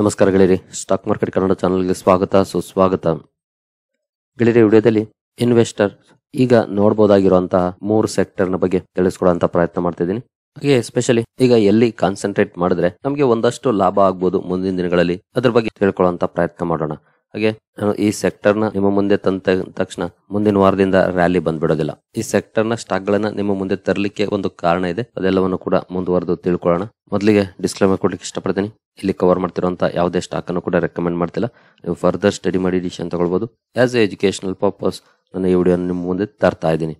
ನಮಸ್ಕಾರ ಗೆಳೆಯರಿ stock market Kannada ಚಾನಲ್ಗೆ ಸ್ವಾಗತ ಸುಸ್ವಾಗತ ಗೆಳೆಯರಿ ವಿಡಿಯೋದಲ್ಲಿ ಇನ್ವೆಸ್ಟರ್ ಈಗ ನೋಡಬಹುದಾಗಿರುವಂತಹ ಮೂರು ಸೆಕ್ಟರ್ ನ ಬಗ್ಗೆ ತಿಳಿಸ್ಕೊಡುವಂತ ಪ್ರಯತ್ನ ಮಾಡ್ತಿದ್ದೀನಿ ಹಾಗೆ ಎಸ್ಪೆಷಲಿ ಈಗ ಎಲ್ಲಿ ಕಾನ್ಸಂಟ್ರೇಟ್ ಮಾಡಿದ್ರೆ ನಮಗೆ ಒಂದಷ್ಟು ಲಾಭ ಆಗ್ಬೋದು ಮುಂದಿನ ದಿನಗಳಲ್ಲಿ ಅದ್ರ ಬಗ್ಗೆ ತಿಳ್ಕೊಳ್ಳುವಂತ ಪ್ರಯತ್ನ ಮಾಡೋಣ ಹಾಗೆ ಈ ಸೆಕ್ಟರ್ ನ ನಿಮ್ಮ ಮುಂದೆ ತಂದ ತಕ್ಷಣ ಮುಂದಿನ ವಾರದಿಂದ ರ್ಯಾಲಿ ಬಂದ್ಬಿಡೋದಿಲ್ಲ ಈ ಸೆಕ್ಟರ್ ನ ಸ್ಟಾಕ್ ಗಳನ್ನ ನಿಮ್ಮ ಮುಂದೆ ತರಲಿಕ್ಕೆ ಒಂದು ಕಾರಣ ಇದೆ ಅದೆಲ್ಲವನ್ನು ಕೂಡ ಮುಂದುವರೆದು ತಿಳ್ಕೊಳ್ಳೋಣ ಮೊದಲಿಗೆ ಡಿಸ್ಕ್ಲೇಮರ್ ಕೊಡ್ಲಿಕ್ಕೆ ಇಷ್ಟಪಡ್ತೀನಿ ಇಲ್ಲಿ ಕವರ್ ಮಾಡ್ತಿರುವಂತ ಯಾವುದೇ ಸ್ಟಾಕ್ ಅನ್ನು ಕೂಡ ರೆಕಮೆಂಡ್ ಮಾಡ್ತಿಲ್ಲ ನೀವು ಫರ್ದರ್ ಸ್ಟಡಿ ಮಾಡಿ ಡಿಸಿಷನ್ ತಗೊಳ್ಬಹುದು ಆಸ್ ಎ ಎಜುಕೇಶನಲ್ ಪರ್ಪಸ್ ನಾನು ಈ ವಿಡಿಯೋ ನಿಮ್ಮ ಮುಂದೆ ತರ್ತಾ ಇದ್ದೀನಿ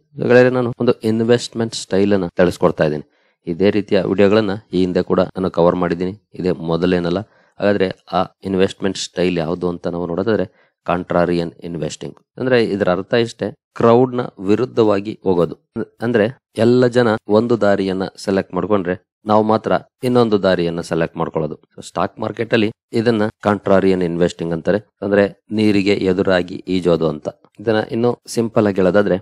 ನಾನು ಒಂದು ಇನ್ವೆಸ್ಟ್ಮೆಂಟ್ ಸ್ಟೈಲ್ ಅನ್ನು ತಿಳಿಸ್ಕೊಡ್ತಾ ಇದ್ದೀನಿ ಇದೇ ರೀತಿಯ ವಿಡಿಯೋಗಳನ್ನ ಈ ಹಿಂದೆ ಕೂಡ ನಾನು ಕವರ್ ಮಾಡಿದ್ದೀನಿ ಇದೇ ಮೊದಲೇನಲ್ಲ ಹಾಗಾದರೆ ಆ ಇನ್ವೆಸ್ಟ್ಮೆಂಟ್ ಸ್ಟೈಲ್ ಯಾವುದು ಅಂತ ನಾವು ನೋಡೋದಾದ್ರೆ ಕಾಂಟ್ರಾರಿಯನ್ ಇನ್ವೆಸ್ಟಿಂಗ್ ಅಂದ್ರೆ ಇದರ ಅರ್ಥ ಇಷ್ಟೇ ಕ್ರೌಡ್ ನ ವಿರುದ್ಧವಾಗಿ ಹೋಗೋದು ಅಂದ್ರೆ ಎಲ್ಲ ಜನ ಒಂದು ದಾರಿಯನ್ನ ಸೆಲೆಕ್ಟ್ ಮಾಡ್ಕೊಂಡ್ರೆ ನಾವು ಮಾತ್ರ ಇನ್ನೊಂದು ದಾರಿಯನ್ನ ಸೆಲೆಕ್ಟ್ ಮಾಡ್ಕೊಳ್ಳೋದು ಸ್ಟಾಕ್ ಮಾರ್ಕೆಟ್ ಅಲ್ಲಿ ಇದನ್ನ ಕಾಂಟ್ರಾರಿಯನ್ ಇನ್ವೆಸ್ಟಿಂಗ್ ಅಂತಾರೆ ಅಂದ್ರೆ ನೀರಿಗೆ ಎದುರಾಗಿ ಈಜೋದು ಅಂತ ಇದನ್ನ ಇನ್ನು ಸಿಂಪಲ್ ಆಗಿ ಹೇಳೋದಾದ್ರೆ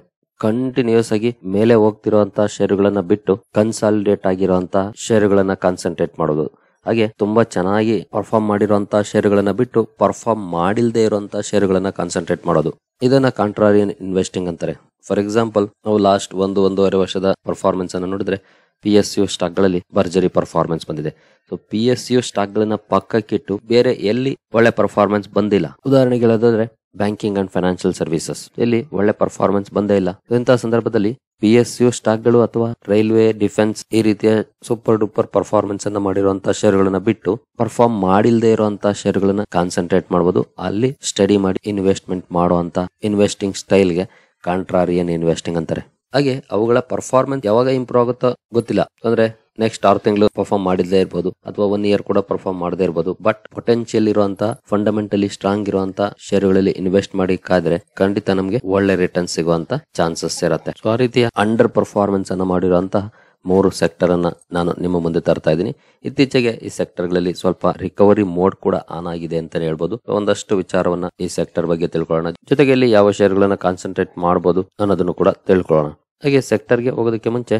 ಕಂಟಿನ್ಯೂಸ್ ಆಗಿ ಮೇಲೆ ಹೋಗ್ತಿರುವಂತಹ ಶೇರುಗಳನ್ನ ಬಿಟ್ಟು ಕನ್ಸಾಲಿಡೇಟ್ ಆಗಿರುವಂತಹ ಶೇರುಗಳನ್ನ ಕಾನ್ಸಂಟ್ರೇಟ್ ಮಾಡೋದು ಹಾಗೆ ತುಂಬಾ ಚೆನ್ನಾಗಿ ಪರ್ಫಾರ್ಮ್ ಮಾಡಿರುವಂತಹ ಶೇರ್ಗಳನ್ನ ಬಿಟ್ಟು ಪರ್ಫಾರ್ಮ್ ಮಾಡಿಲ್ದೇ ಇರುವಂತಹ ಶೇರ್ಗಳನ್ನ ಕಾನ್ಸಂಟ್ರೇಟ್ ಮಾಡೋದು ಇದನ್ನ ಕಾಂಟ್ರಾರಿಯನ್ ಇನ್ವೆಸ್ಟಿಂಗ್ ಅಂತಾರೆ ಫಾರ್ ಎಕ್ಸಾಂಪಲ್ ನಾವು ಲಾಸ್ಟ್ ಒಂದು ಒಂದೂವರೆ ವರ್ಷದ ಪರ್ಫಾರ್ಮೆನ್ಸ್ ಅನ್ನು ನೋಡಿದ್ರೆ ಪಿ ಎಸ್ ಯು ಸ್ಟಾಕ್ ಗಳಲ್ಲಿ ಭರ್ಜರಿ ಪರ್ಫಾರ್ಮೆನ್ಸ್ ಬಂದಿದೆ so P S U stock ಗಳನ್ನ ಪಕ್ಕಕ್ಕಿಟ್ಟು ಬೇರೆ ಎಲ್ಲಿ ಒಳ್ಳೆ ಪರ್ಫಾರ್ಮೆನ್ಸ್ ಬಂದಿಲ್ಲ ಉದಾಹರಣೆಗೆ ಹೇಳೋದಾದ್ರೆ ಬ್ಯಾಂಕಿಂಗ್ ಅಂಡ್ ಫೈನಾನ್ಷಿಯಲ್ ಸರ್ವಿಸಸ್ ಇಲ್ಲಿ ಒಳ್ಳೆ ಪರ್ಫಾರ್ಮೆನ್ಸ್ ಬಂದೇ ಇಲ್ಲ ಇಂತಹ ಸಂದರ್ಭದಲ್ಲಿ ಪಿ ಎಸ್ ಯು ಸ್ಟಾಕ್ ಗಳು ಅಥವಾ ರೈಲ್ವೆ ಡಿಫೆನ್ಸ್ ಈ ರೀತಿಯ ಸೂಪರ್ ಡೂಪರ್ ಪರ್ಫಾರ್ಮೆನ್ಸ್ ಅನ್ನ ಮಾಡಿರುವಂತಹ ಶೇರ್ಗಳನ್ನ ಬಿಟ್ಟು ಪರ್ಫಾರ್ಮ್ ಮಾಡಿಲ್ಲದೆ ಇರುವಂತಹ ಶೇರ್ಗಳನ್ನ ಕಾನ್ಸಂಟ್ರೇಟ್ ಮಾಡಬಹುದು ಅಲ್ಲಿ ಸ್ಟಡಿ ಮಾಡಿ ಇನ್ವೆಸ್ಟ್ಮೆಂಟ್ ಮಾಡುವಂತ ಇನ್ವೆಸ್ಟಿಂಗ್ ಸ್ಟೈಲ್ಗೆ ಕಾಂಟ್ರಾರಿಯನ್ ಇನ್ವೆಸ್ಟಿಂಗ್ ಅಂತಾರೆ ಹಾಗೆ ಅವುಗಳ ಪರ್ಫಾರ್ಮೆನ್ಸ್ ಯಾವಾಗ ಇಂಪ್ರೂವ್ ಆಗುತ್ತೋ ಗೊತ್ತಿಲ್ಲ ಅಂದ್ರೆ ನೆಕ್ಸ್ಟ್ ಆರು ತಿಂಗಳು ಪರ್ಫಾರ್ಮ್ ಮಾಡಿದ್ದೇ ಇರ್ಬೋದು ಅಥವಾ ಒನ್ ಇಯರ್ ಕೂಡ ಪರ್ಫಾರ್ಮ್ ಮಾಡದೇ ಇರ್ಬೋದು ಬಟ್ ಪೊಟೆನ್ಶಿಯಲ್ ಇರುವಂತಹ ಫಂಡಮೆಂಟಲಿ ಸ್ಟ್ರಾಂಗ್ ಇರುವಂತಹ ಶೇರುಗಳಲ್ಲಿ ಇನ್ವೆಸ್ಟ್ ಮಾಡಿ ಕಾದ್ರೆ ಖಂಡಿತ ನಮಗೆ ಒಳ್ಳೆ ರಿಟರ್ನ್ ಸಿಗುವಂತ ಚಾನ್ಸಸ್ ಇರುತ್ತೆ ಸೊ ಆ ರೀತಿಯ ಅಂಡರ್ ಪರ್ಫಾರ್ಮೆನ್ಸ್ ಅನ್ನು ಮಾಡಿರುವಂತಹ ಮೂರು ಸೆಕ್ಟರ್ ಅನ್ನ ನಾನು ನಿಮ್ಮ ಮುಂದೆ ತರ್ತಾ ಇದ್ದೀನಿ ಇತ್ತೀಚೆಗೆ ಈ ಸೆಕ್ಟರ್ ಗಳಲ್ಲಿ ಸ್ವಲ್ಪ ರಿಕವರಿ ಮೋಡ್ ಕೂಡ ಆನ್ ಆಗಿದೆ ಅಂತಾನೆ ಹೇಳ್ಬೋದು ಒಂದಷ್ಟು ವಿಚಾರವನ್ನ ಈ ಸೆಕ್ಟರ್ ಬಗ್ಗೆ ತಿಳ್ಕೊಳ್ಳೋಣ ಜೊತೆಗೆ ಇಲ್ಲಿ ಯಾವ ಶೇರ್ ಗಳನ್ನ ಕಾನ್ಸಂಟ್ರೇಟ್ ಮಾಡಬಹುದು ಅನ್ನೋದನ್ನು ಕೂಡ ತಿಳ್ಕೊಳ್ಳೋಣ ಹಾಗೆ ಸೆಕ್ಟರ್ ಗೆ ಹೋಗೋದಕ್ಕೆ ಮುಂಚೆ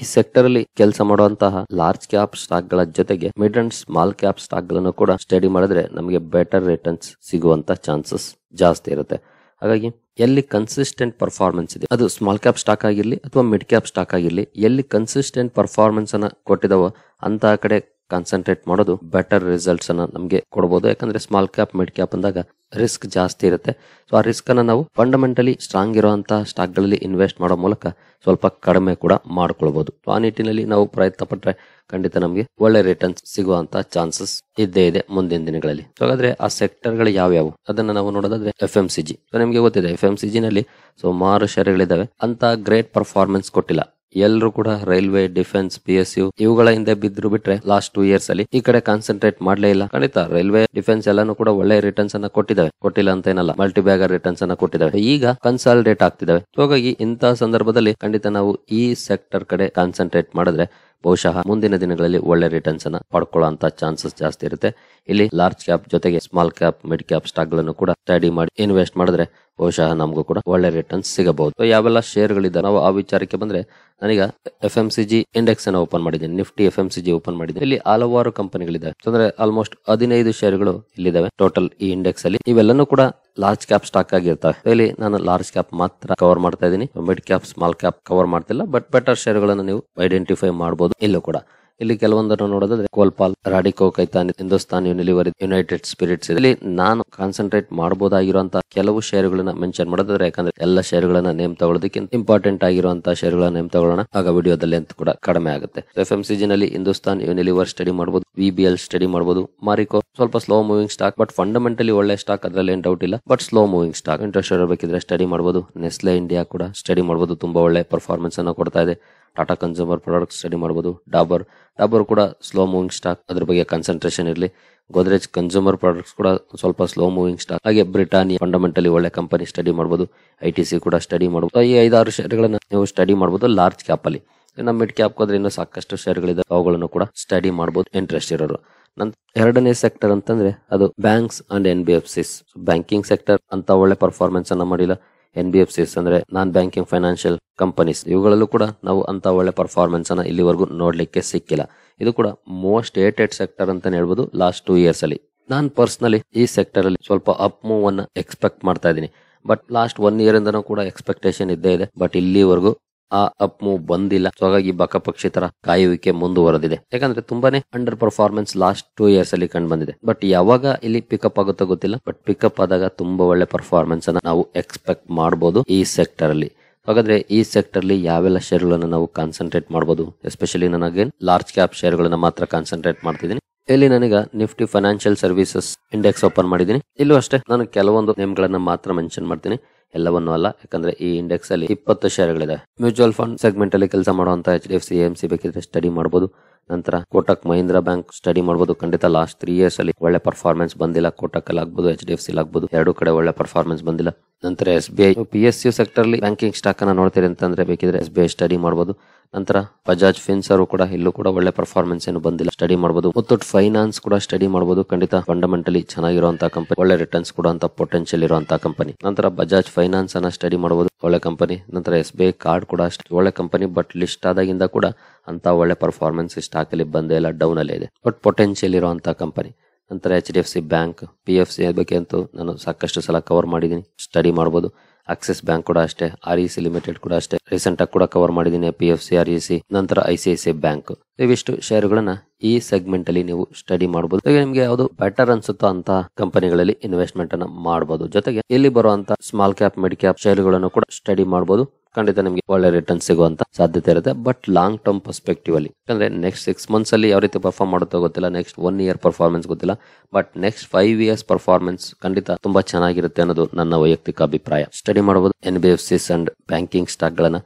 ಈ ಸೆಕ್ಟರ್ ಅಲ್ಲಿ ಕೆಲಸ ಮಾಡುವಂತಹ ಲಾರ್ಜ್ ಕ್ಯಾಪ್ ಸ್ಟಾಕ್ ಗಳ ಜೊತೆಗೆ mid and small cap stock ಗಳನ್ನು ಕೂಡ ಸ್ಟಡಿ ಮಾಡಿದ್ರೆ ನಮಗೆ ಬೆಟರ್ ರಿಟರ್ನ್ಸ್ ಸಿಗುವಂತ ಚಾನ್ಸಸ್ ಜಾಸ್ತಿ ಇರುತ್ತೆ ಹಾಗಾಗಿ ಎಲ್ಲಿ ಕನ್ಸಿಸ್ಟೆಂಟ್ ಪರ್ಫಾರ್ಮೆನ್ಸ್ ಇದೆ ಅದು ಸ್ಮಾಲ್ ಕ್ಯಾಪ್ ಸ್ಟಾಕ್ ಆಗಿರಲಿ ಅಥವಾ ಮಿಡ್ ಕ್ಯಾಪ್ ಸ್ಟಾಕ್ ಆಗಿರಲಿ ಎಲ್ಲಿ ಕನ್ಸಿಸ್ಟೆಂಟ್ ಪರ್ಫಾರ್ಮೆನ್ಸ್ ಅನ್ನ ಕೊಟ್ಟಿದವೋ ಅಂತ ಕಡೆ ಕಾನ್ಸಂಟ್ರೇಟ್ ಮಾಡೋದು ಬೆಟರ್ ರಿಸಲ್ಟ್ಸ್ ಅನ್ನ ನಮಗೆ ಕೊಡಬಹುದು ಯಾಕಂದ್ರೆ ಸ್ಮಾಲ್ ಕ್ಯಾಪ್ ಮಿಡ್ ಕ್ಯಾಪ್ ಅಂದಾಗ ರಿಸ್ಕ್ ಜಾಸ್ತಿ ಇರುತ್ತೆ ಸೊ ಆ ರಿಸ್ಕ್ ಅನ್ನ ನಾವು ಫಂಡಮೆಂಟಲಿ ಸ್ಟ್ರಾಂಗ್ ಇರುವಂತಹ ಸ್ಟಾಕ್ ಗಳಲ್ಲಿ ಇನ್ವೆಸ್ಟ್ ಮಾಡೋ ಮೂಲಕ ಸ್ವಲ್ಪ ಕಡಿಮೆ ಕೂಡ ಮಾಡ್ಕೊಳ್ಬಹುದು ಆ ನಿಟ್ಟಿನಲ್ಲಿ ನಾವು ಪ್ರಯತ್ನ ಪಟ್ಟರೆ ಖಂಡಿತ ನಮಗೆ ಒಳ್ಳೆ ರಿಟರ್ನ್ಸ್ ಸಿಗುವಂತ ಚಾನ್ಸಸ್ ಇದ್ದೇ ಇದೆ ಮುಂದಿನ ದಿನಗಳಲ್ಲಿ ಸೊ ಹಾಗಾದ್ರೆ ಆ ಸೆಕ್ಟರ್ ಗಳು ಯಾವ್ಯಾವು ಅದನ್ನ ನಾವು ನೋಡೋದಾದ್ರೆ ಎಫ್ ಎಂ ಸಿ ಜಿ ನಿಮಗೆ ಗೊತ್ತಿದೆ ಎಫ್ ಎಂ ಸಿ ಜಿ ನಲ್ಲಿ ಸುಮಾರು ಶೇರ್ಗಳಿದಾವೆ ಅಂತ ಗ್ರೇಟ್ ಪರ್ಫಾರ್ಮೆನ್ಸ್ ಕೊಟ್ಟಿಲ್ಲ ಎಲ್ಲರೂ ಕೂಡ railway defence P S U ಇವುಗಳ ಹಿಂದೆ ಬಿದ್ರು ಬಿಟ್ರೆ ಲಾಸ್ಟ್ ಟೂ ಇಯರ್ಸ್ ಅಲ್ಲಿ ಈ ಕಡೆ ಕಾನ್ಸಂಟ್ರೇಟ್ ಮಾಡ್ಲೇ ಇಲ್ಲ ಖಂಡಿತ ರೈಲ್ವೆ ಡಿಫೆನ್ಸ್ ಎಲ್ಲಾನು ಕೂಡ ಒಳ್ಳೆ ರಿಟರ್ನ್ಸ್ ಅನ್ನ ಕೊಟ್ಟಿದ್ದಾವೆ ಕೊಟ್ಟಿಲ್ಲ ಅಂತ ಏನಲ್ಲ ಮಲ್ಟಿ ಬ್ಯಾಗರ್ ರಿಟರ್ನ್ಸ್ ಅನ್ನ ಕೊಟ್ಟಿದ್ದಾವೆ ಈಗ ಕನ್ಸಾಲಿಡೇಟ್ ಆಗ್ತಿದ್ದಾವೆ ಹಾಗಾಗಿ ಇಂತಹ ಸಂದರ್ಭದಲ್ಲಿ ಖಂಡಿತ ನಾವು ಈ ಸೆಕ್ಟರ್ ಕಡೆ ಕಾನ್ಸಂಟ್ರೇಟ್ ಮಾಡಿದ್ರೆ ಬಹುಶಃ ಮುಂದಿನ ದಿನಗಳಲ್ಲಿ ಒಳ್ಳೆ ರಿಟರ್ನ್ಸ್ ಅನ್ನ ಪಡ್ಕೊಳ್ಳುವಂತ ಚಾನ್ಸಸ್ ಜಾಸ್ತಿ ಇರುತ್ತೆ ಇಲ್ಲಿ ಲಾರ್ಜ್ ಕ್ಯಾಪ್ ಜೊತೆಗೆ small cap mid cap stock ಗಳನ್ನು ಕೂಡ ಸ್ಟಡಿ ಮಾಡಿ ಇನ್ವೆಸ್ಟ್ ಮಾಡಿದ್ರೆ ಬಹುಶಃ ನಮಗೂ ಕೂಡ ಒಳ್ಳೆ ರಿಟರ್ನ್ಸ್ ಸಿಗಬಹುದು ಯಾವೆಲ್ಲ ಶೇರ್ ಗಳಿದ್ದ ನಾವು ಆ ವಿಚಾರಕ್ಕೆ ಬಂದ್ರೆ ನನಗೆ F M C G index ಅನ್ನ ಓಪನ್ ಮಾಡಿದ್ದೇನೆ Nifty F M C G open ಮಾಡಿದ್ದೀನಿ ಇಲ್ಲಿ ಹಲವಾರು ಕಂಪನಿಗಳಿದೆ ಅಂದ್ರೆ ಆಲ್ಮೋಸ್ಟ್ ಹದಿನೈದು ಶೇರ್ಗಳು ಇಲ್ಲಿದ್ದಾವೆ ಟೋಟಲ್ ಈ ಇಂಡೆಕ್ಸ್ ಅಲ್ಲಿ ಇವೆಲ್ಲನೂ ಕೂಡ ಲಾರ್ಜ್ ಕ್ಯಾಪ್ ಸ್ಟಾಕ್ ಆಗಿರ್ತವೆ ಇಲ್ಲಿ ನಾನು ಲಾರ್ಜ್ ಕ್ಯಾಪ್ ಮಾತ್ರ ಕವರ್ ಮಾಡ್ತಾ ಇದ್ದೀನಿ mid cap small cap cover ಮಾಡ್ತಿಲ್ಲ ಬಟ್ ಬೆಟರ್ ಶೇರ್ಗಳನ್ನು ನೀವು ಐಡೆಂಟಿಫೈ ಮಾಡಬಹುದು ಇಲ್ಲೂ ಕೂಡ ಇಲ್ಲಿ ಕೆಲವೊಂದನ್ನು ನೋಡೋದಾದ್ರೆ Colpal Radico Khaitan Hindustan Unilever United Spirits ಇಲ್ಲಿ ನಾನು ಕಾನ್ಸಂಟ್ರೇಟ್ ಮಾಡಬಹುದಾಗಿರುವಂತಹ ಕೆಲವು ಶೇರ್ಗಳನ್ನ ಮೆನ್ಷನ್ ಮಾಡೋದಾದ್ರೆ ಯಾಕಂದ್ರೆ ಎಲ್ಲ ಶೇರ್ಗಳನ್ನ ನೇಮ್ ತಗೊಳ್ಳೋದಕ್ಕಿಂತ ಇಂಪಾರ್ಟೆಂಟ್ ಆಗಿರುವಂತಹ ಶೇರ್ಗಳನ್ನ ನೇಮ್ ತಗೊಳ್ಳೋಣ ಆಗ ವಿಡಿಯೋದಲ್ಲಿ ಅಂತ ಕೂಡ ಕಡಿಮೆ ಆಗುತ್ತೆ ಎಫ್ ಎಂ ಸಿಜಿ ನಲ್ಲಿ ಹಿಂದೂಸ್ತಾನ್ ಯುನಿಲಿವರ್ ಸ್ಟಡಿ ಮಾಡಬಹುದು ವಿಬಿಎಲ್ ಸ್ಟಡಿ ಮಾಡಬಹುದು ಮಾರಿಕೋ ಸ್ವಲ್ಪ slow moving stock but fundamentally ಒಳ್ಳೆ ಸ್ಟಾಕ್ ಅದ್ರಲ್ಲಿ ಏನ್ ಡೌಟ್ ಇಲ್ಲ but slow moving stock interest ಇರಬೇಕಿದ್ರೆ ಸ್ಟಡಿ ಮಾಡಬಹುದು ನೆಸ್ಲೆ ಇಂಡಿಯಾ ಕೂಡ ಸ್ಟಡಿ ಮಾಡಬಹುದು ತುಂಬಾ ಒಳ್ಳೆ ಪರ್ಫಾರ್ಮೆನ್ಸ್ ಅನ್ನು ಕೊಡ್ತಾ ಇದೆ ಟಾಟಾ ಕನ್ಸ್ಯೂಮರ್ ಪ್ರಾಡಕ್ಟ್ ಸ್ಟಡಿ ಮಾಡಬಹುದು ಡಾಬರ್ ಡಾಬರ್ ಕೂಡ ಸ್ಲೋ ಮೂವಿಂಗ್ ಸ್ಟಾಕ್ ಅದ್ರ ಬಗ್ಗೆ ಕನ್ಸಂಟ್ರೇಷನ್ ಇರಲಿ ಗೋದ್ರೇಜ್ ಕನ್ಸ್ಯೂಮರ್ ಪ್ರಾಡಕ್ಟ್ಸ್ ಕೂಡ ಸ್ವಲ್ಪ ಸ್ಲೋ ಮೂವಿಂಗ್ ಸ್ಟಾಕ್ ಹಾಗೆ ಬ್ರಿಟಾನಿ ಫಂಡಮೆಂಟಲಿ ಒಳ್ಳೆ ಕಂಪನಿ ಸ್ಟಡಿ ಮಾಡಬಹುದು ಐ ಟಿ ಸಿ ಕೂಡ ಸ್ಟಡಿ ಮಾಡಬಹುದು ಈ ಐದಾರು ಶೇರ್ಗಳನ್ನು ನೀವು ಸ್ಟಡಿ ಮಾಡಬಹುದು ಲಾರ್ಜ್ ಕ್ಯಾಪ್ ಅಲ್ಲಿ ನಮ್ಮ ಮಿಡ್ ಕ್ಯಾಪ್ ಹೋದ್ರೆ ಇನ್ನೂ ಸಾಕಷ್ಟು ಶೇರ್ಗಳಿದೆ ಅವುಗಳನ್ನು ಕೂಡ ಸ್ಟಡಿ ಮಾಡಬಹುದು ಇಂಟ್ರೆಸ್ಟ್ ಇರೋರು ನಂತರ ಎರಡನೇ ಸೆಕ್ಟರ್ ಅಂತಂದ್ರೆ ಅದು banks and N B F Cs banking sector ಅಂತ ಒಳ್ಳೆ ಪರ್ಫಾರ್ಮೆನ್ಸ್ ಅನ್ನ ಮಾಡಿಲ್ಲ ಎನ್ ಬಿ ಎಫ್ ಸಿಸ್ ಅಂದ್ರೆ ನಾನ್ ಬ್ಯಾಂಕಿಂಗ್ ಫೈನಾನ್ಷಿಯಲ್ ಕಂಪನೀಸ್ ಇವುಗಳಲ್ಲೂ ಕೂಡ ನಾವು ಅಂತ ಒಳ್ಳೆ ಪರ್ಫಾರ್ಮೆನ್ಸ್ ಅನ್ನ ಇಲ್ಲಿವರೆಗೂ ನೋಡ್ಲಿಕ್ಕೆ ಸಿಕ್ಕಿಲ್ಲ ಇದು ಕೂಡ ಮೋಸ್ಟ್ ಏಟೆಡ್ ಸೆಕ್ಟರ್ ಅಂತಾನೆ ಹೇಳ್ಬೋದು ಲಾಸ್ಟ್ ಟೂ ಇಯರ್ಸ್ ಅಲ್ಲಿ ನಾನು ಪರ್ಸನಲಿ ಈ ಸೆಕ್ಟರ್ ಅಲ್ಲಿ ಸ್ವಲ್ಪ ಅಪ್ ಮೂವ್ ಅನ್ನ ಎಕ್ಸ್ಪೆಕ್ಟ್ ಮಾಡ್ತಾ ಇದ್ದೀನಿ ಬಟ್ ಲಾಸ್ಟ್ ಒನ್ ಇಯರ್ ಇಂದನೂ ಕೂಡ ಎಕ್ಸ್ಪೆಕ್ಟೇಷನ್ ಇದ್ದೇ ಇದೆ ಬಟ್ ಇಲ್ಲಿವರೆಗೂ ಆ ಅಪ್ ಮೂವ್ ಬಂದಿಲ್ಲ ಸೊ ಹಾಗಾಗಿ ಬಕ ಪಕ್ಷಿತರ ಕಾಯುವಿಕೆ ಮುಂದುವರೆದಿದೆ ಯಾಕಂದ್ರೆ ತುಂಬಾನೇ under performance last two years ಅಲ್ಲಿ ಕಂಡು ಬಂದಿದೆ ಬಟ್ ಯಾವಾಗ ಇಲ್ಲಿ ಪಿಕಪ್ ಆಗುತ್ತೋ ಗೊತ್ತಿಲ್ಲ ಬಟ್ ಪಿಕಪ್ ಆದಾಗ ತುಂಬಾ ಒಳ್ಳೆ ಪರ್ಫಾರ್ಮೆನ್ಸ್ ಅನ್ನ ನಾವು ಎಕ್ಸ್ಪೆಕ್ಟ್ ಮಾಡಬಹುದು ಈ ಸೆಕ್ಟರ್ ಅಲ್ಲಿ ಹಾಗಾದ್ರೆ ಈ ಸೆಕ್ಟರ್ ಅಲ್ಲಿ ಯಾವೆಲ್ಲ ಗಳನ್ನ ನಾವು ಕಾನ್ಸಂಟ್ರೇಟ್ ಮಾಡಬಹುದು ಎಸ್ಪೆಷಲಿ ನನಗೆ ಲಾರ್ಜ್ ಕ್ಯಾಪ್ ಗಳನ್ನ ಮಾತ್ರ ಕಾನ್ಸಂಟ್ರೇಟ್ ಮಾಡ್ತಿದ್ದೀನಿ ಇಲ್ಲಿ ನನಗೆ Nifty financial services index open ಮಾಡಿದ್ದೀನಿ ಇಲ್ಲೂ ಅಷ್ಟೇ ನಾನು ಕೆಲವೊಂದು ನೇಮ್ ಗಳನ್ನ ಮಾತ್ರ ಮೆನ್ಷನ್ ಮಾಡ್ತೀನಿ ಎಲ್ಲವನ್ನು ಅಲ್ಲ ಯಾಕಂದ್ರೆ ಈ ಇಂಡೆಕ್ಸ್ ಅಲ್ಲಿ ಇಪ್ಪತ್ತು ಶೇರ್ಗಳಿದೆ ಮ್ಯೂಚುವಲ್ ಫಂಡ್ ಸೆಗ್ಮೆಂಟ್ ಅಲ್ಲಿ ಕೆಲಸ ಮಾಡುವಂತ H D F C M C ಬೇಕಿದ್ರೆ ಸ್ಟಡಿ ಮಾಡಬಹುದು ನಂತರ ಕೋಟಕ್ ಮಹೀಂದ್ರ ಬ್ಯಾಂಕ್ ಸ್ಟಡಿ ಮಾಡಬಹುದು ಖಂಡಿತ ಲಾಸ್ಟ್ ತ್ರೀ ಇಯರ್ಸ್ ಅಲ್ಲಿ ಒಳ್ಳೆ ಪರ್ಫಾರ್ಮೆನ್ಸ್ ಬಂದಿಲ್ಲ ಕೋಟಕ್ ಅಲ್ಲಿ ಆಗ್ಬಹುದು ಎಚ್ ಡಿ ಎಫ್ ಸಿ ಆಗ್ಬೋದು ಎರಡು ಕಡೆ ಒಳ್ಳೆ ಪರ್ಫಾರ್ಮೆನ್ಸ್ ಬಂದಿಲ್ಲ ನಂತರ S B I P S U sector ಅಲ್ಲಿ ಬ್ಯಾಂಕಿಂಗ್ ಸ್ಟಾಕ್ ಅನ್ನ ನೋಡ್ತೀರಿ ಅಂತಂದ್ರೆ ಬೇಕಿದ್ರೆ ಎಸ್ ಬಿ ಐ ಸ್ಟಡಿ ಮಾಡಬಹುದು ನಂತರ ಬಜಾಜ್ ಅವರು ಕೂಡ ಇಲ್ಲೂ ಕೂಡ ಒಳ್ಳೆ ಪರ್ಫಾರ್ಮೆನ್ಸ್ ಏನು ಬಂದಿಲ್ಲ ಸ್ಟಡಿ ಮಾಡಬಹುದು ಮುತ್ತೂಟ್ ಫೈನಾನ್ಸ್ ಕೂಡ ಸ್ಟಡಿ ಮಾಡಬಹುದು ಖಂಡಿತ ಫಂಡಮೆಂಟಲಿ ಚೆನ್ನಾಗಿರುವಂತಹ ಕಂಪನಿ ಒಳ್ಳೆ ರಿಟರ್ನ್ಸ್ ಅಂತ ಪೊಟೆನ್ಶಿಯಲ್ ಇರುವಂತಹ ಕಂಪನಿ ನಂತರ ಬಜಾಜ್ ಫೈನಾನ್ಸ್ ಅನ್ನ ಸ್ಟಡಿ ಮಾಡಬಹುದು ಒಳ್ಳೆ ಕಂಪನಿ ನಂತರ ಎಸ್ ಬಿ ಐ ಕಾರ್ಡ್ ಕೂಡ ಒಳ್ಳೆ ಕಂಪನಿ ಬಟ್ ಲಿಸ್ಟ್ ಆದಾಗಿಂದ ಕೂಡ ಅಂತ ಒಳ್ಳೆ ಪರ್ಫಾರ್ಮೆನ್ಸ್ ಸ್ಟಾಕ್ ಅಲ್ಲಿ ಬಂದೇ ಇಲ್ಲ ಡೌನ್ ಅಲ್ಲೇ ಇದೆ ಬಟ್ ಪೊಟೆನ್ಶಿಯಲ್ ಇರುವಂತಹ ಕಂಪನಿ ನಂತರ H D F C bank P F C ಬಗ್ಗೆ ಅಂತೂ ನಾನು ಸಾಕಷ್ಟು ಸಲ ಕವರ್ ಮಾಡಿದ್ದೀನಿ ಸ್ಟಡಿ ಮಾಡಬಹುದು ಆಕ್ಸಿಸ್ ಬ್ಯಾಂಕ್ ಕೂಡ ಅಷ್ಟೇ ಆರ್ ಇ ಸಿ ಲಿಮಿಟೆಡ್ ಕೂಡ ಅಷ್ಟೇ ರೀಸೆಂಟ್ ಆಗಿ ಕೂಡ ಕವರ್ ಮಾಡಿದ್ದೀನಿ P F C R E e C ನಂತರ I C I C bank ಇವಿಷ್ಟು ಶೇರುಗಳನ್ನ ಈ ಸೆಗ್ಮೆಂಟ್ ಅಲ್ಲಿ ನೀವು ಸ್ಟಡಿ ಮಾಡಬಹುದು ನಿಮಗೆ ಯಾವುದು ಬೆಟರ್ ಅನ್ಸುತ್ತೋ ಅಂತ ಕಂಪನಿಗಳಲ್ಲಿ ಇನ್ವೆಸ್ಟ್ಮೆಂಟ್ ಅನ್ನ ಮಾಡಬಹುದು ಜೊತೆಗೆ ಇಲ್ಲಿ ಬರುವಂತ ಸ್ಮಾಲ್ ಕ್ಯಾಪ್ ಮಿಡ್ ಕ್ಯಾಪ್ ಶೇರ್ಗಳನ್ನು ಕೂಡ ಸ್ಟಡಿ ಮಾಡಬಹುದು ಖಂಡಿತ ನಿಮಗೆ ಒಳ್ಳೆ ರಿಟರ್ನ್ ಸಿಗುವಂತ ಸಾಧ್ಯತೆ ಇರುತ್ತೆ ಬಟ್ ಲಾಂಗ್ ಟರ್ಮ್ ಪರ್ಸ್ಪೆಕ್ಟಿವ್ ಅಲ್ಲಿ ಯಾಕಂದ್ರೆ ನೆಕ್ಸ್ಟ್ ಸಿಕ್ಸ್ ಮಂತ್ಸ್ ಅಲ್ಲಿ ಯಾವ ರೀತಿ ಪರ್ಫಾರ್ಮ್ ಮಾಡುತ್ತೋ ಗೊತ್ತಿಲ್ಲ ನೆಕ್ಸ್ಟ್ ಒನ್ ಇಯರ್ ಪರ್ಫಾರ್ಮೆನ್ಸ್ ಗೊತ್ತಿಲ್ಲ but next five years performance ಖಂಡಿತ ತುಂಬಾ ಚೆನ್ನಾಗಿರುತ್ತೆ ಅನ್ನೋದು ನನ್ನ ವೈಯಕ್ತಿಕ ಅಭಿಪ್ರಾಯ ಸ್ಟಡಿ ಮಾಡಬಹುದು N B F Cs and banking stock ಗಳನ್ನ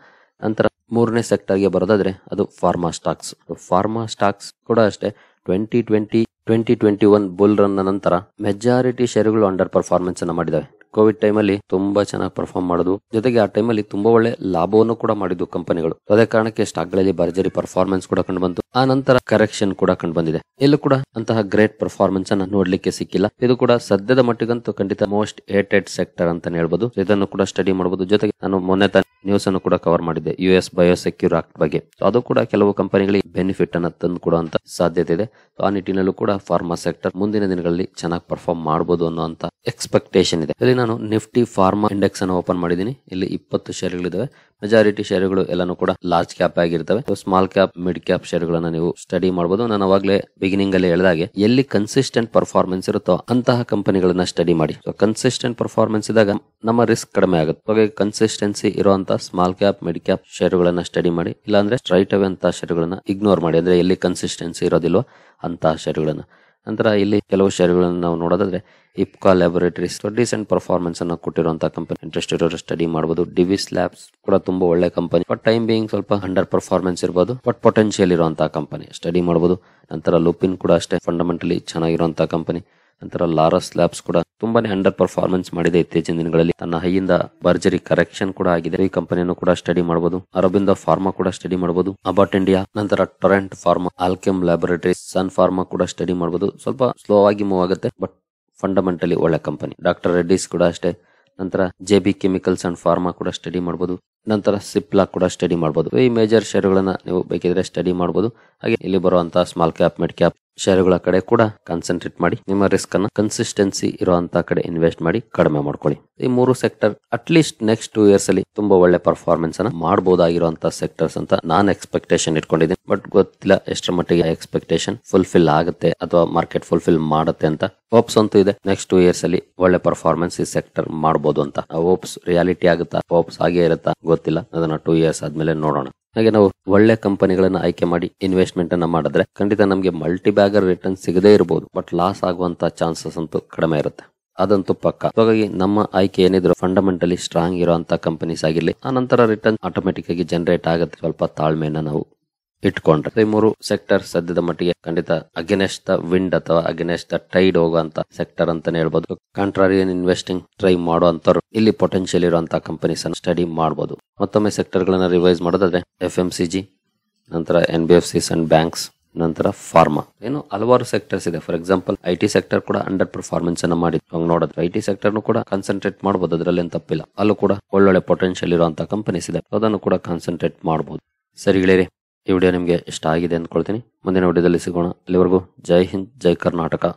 ನಂತರ ಮೂರನೇ ಸೆಕ್ಟರ್ ಗೆ ಬರೋದಾದ್ರೆ ಅದು ಫಾರ್ಮಾ ಸ್ಟಾಕ್ಸ್ ಫಾರ್ಮಾ ಸ್ಟಾಕ್ಸ್ ಕೂಡ ಅಷ್ಟೇ twenty twenty twenty twenty one bull run ನಂತರ ಮೆಜಾರಿಟಿ ಷೇರುಗಳು ಅಂಡರ್ ಪರ್ಫಾರ್ಮೆನ್ಸ್ ಅನ್ನ ಮಾಡಿದಾವೆ ಕೋವಿಡ್ ಟೈಮ್ ಅಲ್ಲಿ ತುಂಬಾ ಚೆನ್ನಾಗಿ ಪರ್ಫಾರ್ಮ್ ಮಾಡುದು ಜೊತೆಗೆ ಆ ಟೈಮ್ ಅಲ್ಲಿ ತುಂಬಾ ಒಳ್ಳೆ ಲಾಭವನ್ನು ಕೂಡ ಮಾಡಿದ್ದು ಕಂಪನಿಗಳು ಅದೇ ಕಾರಣಕ್ಕೆ ಸ್ಟಾಕ್ ಗಳಲ್ಲಿ ಭರ್ಜರಿ ಪರ್ಫಾರ್ಮೆನ್ಸ್ ಕೂಡ ಕಂಡು ಬಂತು ಆ ನಂತರ ಕರೆಕ್ಷನ್ ಕೂಡ ಕಂಡು ಬಂದಿದೆ ಎಲ್ಲೂ ಕೂಡ ಅಂತಹ ಗ್ರೇಟ್ ಪರ್ಫಾರ್ಮೆನ್ಸ್ ಅನ್ನ ನೋಡ್ಲಿಕ್ಕೆ ಸಿಕ್ಕಿಲ್ಲ ಇದು ಕೂಡ ಸದ್ಯದ ಮಟ್ಟಿಗಂತೂ ಖಂಡಿತ ಮೋಸ್ಟ್ ಏಟೆಡ್ ಸೆಕ್ಟರ್ ಅಂತ ಹೇಳ್ಬಹುದು ಇದನ್ನು ಕೂಡ ಸ್ಟಡಿ ಮಾಡಬಹುದು ಜೊತೆಗೆ ನಾನು ಮೊನ್ನೆ ನ್ಯೂಸ್ ಅನ್ನು ಕೂಡ ಕವರ್ ಮಾಡಿದ್ದೆ ಯು ಎಸ್ ಬಯೋಸೆಕ್ಯೂರ್ ಆಕ್ಟ್ ಬಗ್ಗೆ ಅದು ಕೂಡ ಕೆಲವು ಕಂಪನಿಗಳಿಗೆ ಬೆನಿಫಿಟ್ ಅನ್ನ ತಂದು ಕೊಡುವಂತ ಸಾಧ್ಯತೆ ಇದೆ ಆ ನಿಟ್ಟಿನಲ್ಲೂ ಕೂಡ ಫಾರ್ಮಾ ಸೆಕ್ಟರ್ ಮುಂದಿನ ದಿನಗಳಲ್ಲಿ ಚೆನ್ನಾಗಿ ಪರ್ಫಾರ್ಮ್ ಮಾಡಬಹುದು ಅನ್ನೋ ಎಕ್ಸ್ಪೆಕ್ಟೇಷನ್ ಇದೆ ಇಲ್ಲಿ ನಾನು ನಿಫ್ಟಿ ಫಾರ್ಮಾ ಇಂಡೆಕ್ಸ್ ಅನ್ನು ಓಪನ್ ಮಾಡಿದ್ದೀನಿ ಇಲ್ಲಿ ಇಪ್ಪತ್ತು ಶೇರ್ಗಳಿದಾವೆ ಮೆಜಾರಿಟಿ ಶೇರ್ಗಳು ಎಲ್ಲಾನು ಕೂಡ ಲಾರ್ಜ್ ಕ್ಯಾಪ್ ಆಗಿರ್ತವೆ ಸ್ಮಾಲ್ ಕ್ಯಾಪ್ ಮಿಡ್ ಕ್ಯಾಪ್ ಗಳನ್ನ ನೀವು ಸ್ಟಡಿ ಮಾಡಬಹುದು ನಾನು ಅವಾಗಲೇ ಬಿಗಿನಿಂಗ್ ಅಲ್ಲಿ ಹೇಳಿದಾಗೆ ಎಲ್ಲಿ ಕನ್ಸಿಸ್ಟೆಂಟ್ ಪರ್ಫಾರ್ಮೆನ್ಸ್ ಇರುತ್ತೋ ಅಂತಹ ಕಂಪನಿಗಳನ್ನ ಸ್ಟಡಿ ಮಾಡಿ ಕನ್ಸಿಸ್ಟೆಂಟ್ ಪರ್ಫಾರ್ಮೆನ್ಸ್ ಇದ್ದಾಗ ನಮ್ಮ ರಿಸ್ಕ್ ಕಡಿಮೆ ಆಗುತ್ತೆ ಹಾಗೆ ಕನ್ಸಿಸ್ಟೆನ್ಸಿ ಇರುವಂತಹ ಸ್ಮಾಲ್ ಕ್ಯಾಪ್ ಮಿಡ್ ಕ್ಯಾಪ್ ಶೇರ್ಗಳನ್ನ ಸ್ಟಡಿ ಮಾಡಿ ಇಲ್ಲಾಂದ್ರೆ ಸ್ಟ್ರೈಟ್ ಅವೆ ಅಂತ ಶೇರ್ಗಳನ್ನ ಇಗ್ನೋರ್ ಮಾಡಿ ಅಂದ್ರೆ ಎಲ್ಲಿ ಕನ್ಸಿಸ್ಟೆನ್ಸಿ ಇರೋದಿಲ್ವ ಅಂತಹ ಶೇರ್ಗಳನ್ನ ನಂತರ ಇಲ್ಲಿ ಕೆಲವು ಶೇರ್ಗಳನ್ನು ನಾವು ನೋಡೋದಾದ್ರೆ ಇಪ್ಕಾ ಲ್ಯಾಬೊರೇಟರೀಸ್ ಡೀಸೆಂಟ್ ಪರ್ಫಾರ್ಮೆನ್ಸ್ ಅನ್ನು ಕೊಟ್ಟಿರುವಂತಹ ಕಂಪನಿ ಇಂಟ್ರೆಸ್ಟ್ ಇರೋರು ಸ್ಟಡಿ ಮಾಡಬಹುದು ಡಿವಿಸ್ ಲ್ಯಾಬ್ಸ್ ಕೂಡ ತುಂಬಾ ಒಳ್ಳೆ ಕಂಪನಿ ಬಟ್ ಟೈಮ್ ಬೀಂಗ್ ಸ್ವಲ್ಪ ಅಂಡರ್ ಪರ್ಫಾರ್ಮೆನ್ಸ್ ಇರಬಹುದು ಬಟ್ ಪೊಟೆನ್ಶಿಯಲ್ ಇರುವಂತಹ ಕಂಪನಿ ಸ್ಟಡಿ ಮಾಡಬಹುದು ನಂತರ ಲುಪಿನ್ ಕೂಡ ಅಷ್ಟೇ ಫಂಡಮೆಂಟಲಿ ಚೆನ್ನಾಗಿರುವಂತಹ ಕಂಪನಿ ನಂತರ ಲಾರಸ್ ಲ್ಯಾಬ್ಸ್ ಕೂಡ ತುಂಬಾನೇ ಅಂಡರ್ ಪರ್ಫಾರ್ಮೆನ್ಸ್ ಮಾಡಿದೆ ಇತ್ತೀಚಿನ ದಿನಗಳಲ್ಲಿ ತನ್ನ ಹೈಯಿಂದ ಬರ್ಜರಿ ಕರೆಕ್ಷನ್ ಕೂಡ ಆಗಿದೆ ಈ ಕಂಪನಿಯನ್ನು ಕೂಡ ಸ್ಟಡಿ ಮಾಡಬಹುದು ಅರಬಿಂದ ಫಾರ್ಮಾ ಕೂಡ ಸ್ಟಡಿ ಮಾಡಬಹುದು ಅಬಾಟ್ ಇಂಡಿಯಾ ನಂತರ Torrent pharma Alkem laboratory Sun pharma ಕೂಡ ಸ್ಟಡಿ ಮಾಡಬಹುದು ಸ್ವಲ್ಪ ಸ್ಲೋ ಆಗಿ ಮೂವ್ ಆಗುತ್ತೆ ಬಟ್ ಫಂಡಮೆಂಟಲಿ ಒಳ್ಳೆ ಕಂಪನಿ ಡಾಕ್ಟರ್ ರೆಡ್ಡಿಸ್ ಕೂಡ ಅಷ್ಟೇ ನಂತರ J B chemicals and pharma ಕೂಡ ಸ್ಟಡಿ ಮಾಡಬಹುದು ನಂತರ ಸಿಪ್ಲಾ ಕೂಡ ಸ್ಟಡಿ ಮಾಡಬಹುದು ಈ ಮೇಜರ್ ಶೇರ್ಗಳನ್ನ ನೀವು ಬೇಕಿದ್ರೆ ಸ್ಟಡಿ ಮಾಡಬಹುದು ಹಾಗೆ ಇಲ್ಲಿ ಬರುವಂತಹ ಸ್ಮಾಲ್ ಕ್ಯಾಪ್ ಮಿಡ್ ಕ್ಯಾಪ್ ಷೇರುಗಳ ಕಡೆ ಕೂಡ ಕಾನ್ಸಂಟ್ರೇಟ್ ಮಾಡಿ ನಿಮ್ಮ ರಿಸ್ಕ್ ಅನ್ನ ಕನ್ಸಿಸ್ಟೆನ್ಸಿ ಇರುವಂತ ಕಡೆ ಇನ್ವೆಸ್ಟ್ ಮಾಡಿ ಕಡಿಮೆ ಮಾಡ್ಕೊಳ್ಳಿ ಈ ಮೂರು sector at least next two years ಅಲ್ಲಿ ತುಂಬಾ ಒಳ್ಳೆ ಪರ್ಫಾರ್ಮೆನ್ಸ್ ಅನ್ನ ಮಾಡಬಹುದಾಗಿರುವಂತಹ ಸೆಕ್ಟರ್ಸ್ ಅಂತ ನಾನು ಎಕ್ಸ್ಪೆಕ್ಟೇಷನ್ ಇಟ್ಕೊಂಡಿದ್ದೀನಿ ಬಟ್ ಗೊತ್ತಿಲ್ಲ ಎಷ್ಟರ ಮಟ್ಟಿಗೆ ಎಕ್ಸ್ಪೆಕ್ಟೇಷನ್ ಫುಲ್ಫಿಲ್ ಆಗುತ್ತೆ ಅಥವಾ ಮಾರ್ಕೆಟ್ ಫುಲ್ಫಿಲ್ ಮಾಡುತ್ತೆ ಅಂತ ಹೋಪ್ಸ್ ಅಂತೂ ಇದೆ ನೆಕ್ಸ್ಟ್ ಟೂ ಇಯರ್ಸ್ ಅಲ್ಲಿ ಒಳ್ಳೆ ಪರ್ಫಾರ್ಮೆನ್ಸ್ ಈ ಸೆಕ್ಟರ್ ಮಾಡಬಹುದು ಅಂತ ಹೋಪ್ಸ್ ರಿಯಾಲಿಟಿ ಆಗುತ್ತಾ ಹೋಪ್ಸ್ ಹಾಗೆ ಇರುತ್ತಾ ಗೊತ್ತಿಲ್ಲ ಅದನ್ನ ಟೂ ಇಯರ್ಸ್ ಆದ್ಮೇಲೆ ನೋಡೋಣ ಹಾಗೆ ನಾವು ಒಳ್ಳೆ ಕಂಪನಿಗಳನ್ನ ಆಯ್ಕೆ ಮಾಡಿ ಇನ್ವೆಸ್ಟ್ಮೆಂಟ್ ಅನ್ನ ಮಾಡಿದ್ರೆ ಖಂಡಿತ ನಮಗೆ ಮಲ್ಟಿ ಬ್ಯಾಗರ್ ರಿಟರ್ನ್ ಸಿಗದೇ ಇರಬಹುದು ಬಟ್ ಲಾಸ್ ಆಗುವಂತ ಚಾನ್ಸಸ್ ಅಂತೂ ಕಡಿಮೆ ಇರುತ್ತೆ ಅದಂತೂ ಪಕ್ಕ ಹಾಗಾಗಿ ನಮ್ಮ ಆಯ್ಕೆ ಏನಿದ್ರು ಫಂಡಮೆಂಟಲಿ ಸ್ಟ್ರಾಂಗ್ ಇರುವಂತಹ ಕಂಪನೀಸ್ ಆಗಿರ್ಲಿ ಆ ನಂತರ ರಿಟರ್ನ್ ಆಟೋಮೆಟಿಕ್ ಆಗಿ ಜನರೇಟ್ ಆಗುತ್ತೆ ಸ್ವಲ್ಪ ತಾಳ್ಮೆಯನ್ನ ನಾವು ಇಟ್ಕೊಂಡ್ರೆ ಈ ಮೂರು ಸೆಕ್ಟರ್ ಸದ್ಯದ ಮಟ್ಟಿಗೆ ಖಂಡಿತ ಅಗೇನೆಸ್ಟ್ ದ ವಿಂಡ್ ಅಥವಾ ಅಗೇನೆಸ್ಟ್ ದ ಟೈಡ್ ಹೋಗುವಂತ ಸೆಕ್ಟರ್ ಅಂತಾನೆ ಹೇಳ್ಬೋದು ಕಾಂಟ್ರಾರಿ ಇನ್ವೆಸ್ಟಿಂಗ್ ಟ್ರೈ ಮಾಡುವಂತರು ಇಲ್ಲಿ ಪೊಟೆನ್ಶಿಯಲ್ ಇರುವಂತಹ ಕಂಪನೀಸ್ ಅನ್ನು ಸ್ಟಡಿ ಮಾಡಬಹುದು ಮತ್ತೊಮ್ಮೆ ಸೆಕ್ಟರ್ ಗಳನ್ನ ರಿವೈಸ್ ಮಾಡೋದಾದ್ರೆ ಎಫ್ ಎಂ ಸಿ ಜಿ ನಂತರ N B F Cs and banks ನಂತರ ಫಾರ್ಮಾ ಏನು ಹಲವಾರು ಸೆಕ್ಟರ್ಸ್ ಇದೆ for example I T sector ಕೂಡ ಅಂಡರ್ ಪರ್ಫಾರ್ಮೆನ್ಸ್ ಅನ್ನ ಮಾಡಿದ್ವಿ ನೋಡಿದ್ರೆ ಐ ಟಿ ಸೆಕ್ಟರ್ ಕೂಡ ಕಾನ್ಸಂಟ್ರೇಟ್ ಮಾಡಬಹುದು ಅದರಲ್ಲಿ ತಪ್ಪಿಲ್ಲ ಅಲ್ಲೂ ಕೂಡ ಒಳ್ಳೊಳ್ಳೆ ಪೊಟೆನ್ಶಿಯಲ್ ಇರುವಂತಹ ಕಂಪನೀಸ್ ಇದೆ ಅದನ್ನು ಕೂಡ ಕಾನ್ಸಂಟ್ರೇಟ್ ಮಾಡಬಹುದು ಸರಿ ಹೇಳಿರಿ ಈ ವಿಡಿಯೋ ನಿಮಗೆ ಇಷ್ಟ ಆಗಿದೆ ಅಂದ್ಕೊಳ್ತೀನಿ ಮುಂದಿನ ವಿಡಿಯೋದಲ್ಲಿ ಸಿಗೋಣ ಅಲ್ಲಿವರೆಗೂ ಜೈ ಹಿಂದ್ ಜೈ ಕರ್ನಾಟಕ